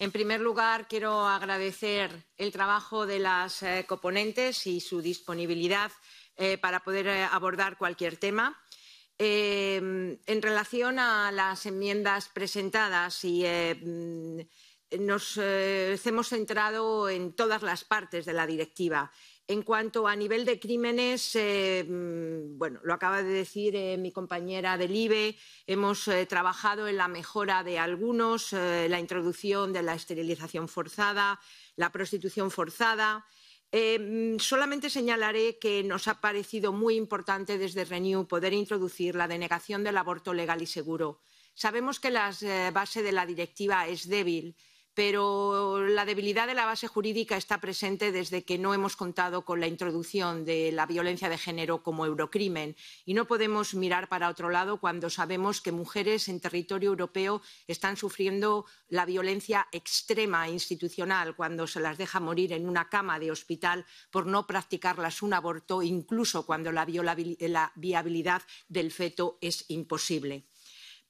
En primer lugar, quiero agradecer el trabajo de las eh, coponentes y su disponibilidad eh, para poder eh, abordar cualquier tema. en relación a las enmiendas presentadas y nos eh, hemos centrado en todas las partes de la directiva. En cuanto a nivel de crímenes, eh, mm, bueno, lo acaba de decir eh, mi compañera del IBE, hemos trabajado en la mejora de algunos, la introducción de la esterilización forzada, la prostitución forzada. Mm, solamente señalaré que nos ha parecido muy importante desde Renew poder introducir la denegación del aborto legal y seguro. Sabemos que la base de la directiva es débil pero la debilidad de la base jurídica está presente desde que no hemos contado con la introducción de la violencia de género como eurocrimen y no podemos mirar para otro lado cuando sabemos que mujeres en territorio europeo están sufriendo la violencia extrema institucional cuando se las deja morir en una cama de hospital por no practicarlas un aborto incluso cuando la, la viabilidad del feto es imposible.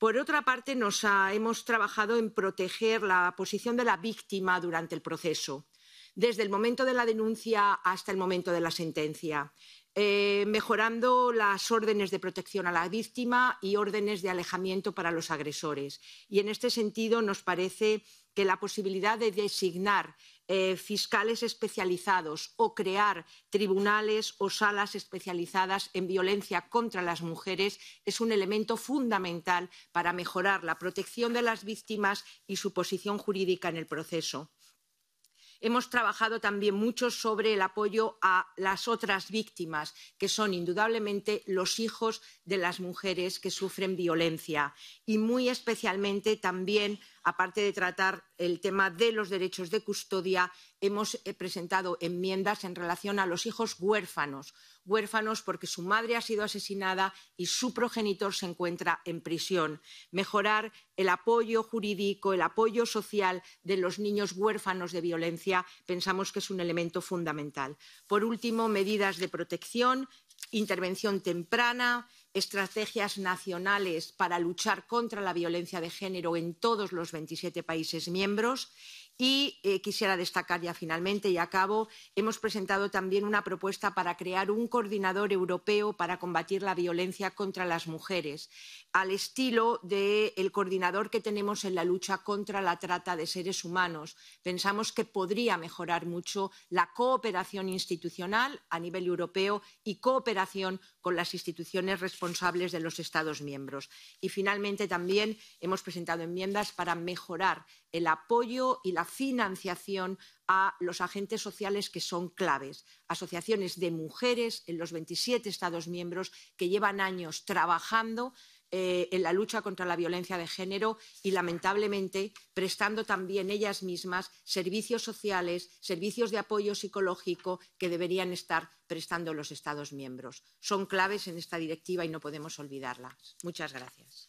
Por otra parte, nos hemos trabajado en proteger la posición de la víctima durante el proceso desde el momento de la denuncia hasta el momento de la sentencia. Eh, mejorando las órdenes de protección a la víctima y órdenes de alejamiento para los agresores. Y en este sentido nos parece que la posibilidad de designar eh, fiscales especializados o crear tribunales o salas especializadas en violencia contra las mujeres es un elemento fundamental para mejorar la protección de las víctimas y su posición jurídica en el proceso. Hemos trabajado también mucho sobre el apoyo a las otras víctimas, que son indudablemente los hijos de las mujeres que sufren violencia. Y muy especialmente también, aparte de tratar el tema de los derechos de custodia, hemos eh, presentado enmiendas en relación a los hijos huérfanos huérfanos porque su madre ha sido asesinada y su progenitor se encuentra en prisión. Mejorar el apoyo jurídico, el apoyo social de los niños huérfanos de violencia, pensamos que es un elemento fundamental. Por último, medidas de protección, intervención temprana, estrategias nacionales para luchar contra la violencia de género en todos los 27 países miembros y eh, quisiera destacar ya finalmente y acabo, hemos presentado también una propuesta para crear un coordinador europeo para combatir la violencia contra las mujeres, al estilo del coordinador que tenemos en la lucha contra la trata de seres humanos. Pensamos que podría mejorar mucho la cooperación institucional a nivel europeo y cooperación con las instituciones responsables de los Estados miembros. Y finalmente también hemos presentado enmiendas para mejorar el apoyo y la financiación a los agentes sociales que son claves. Asociaciones de mujeres en los 27 Estados miembros que llevan años trabajando eh, en la lucha contra la violencia de género y, lamentablemente, prestando también ellas mismas servicios sociales, servicios de apoyo psicológico que deberían estar prestando los Estados miembros. Son claves en esta directiva y no podemos olvidarlas. Muchas gracias.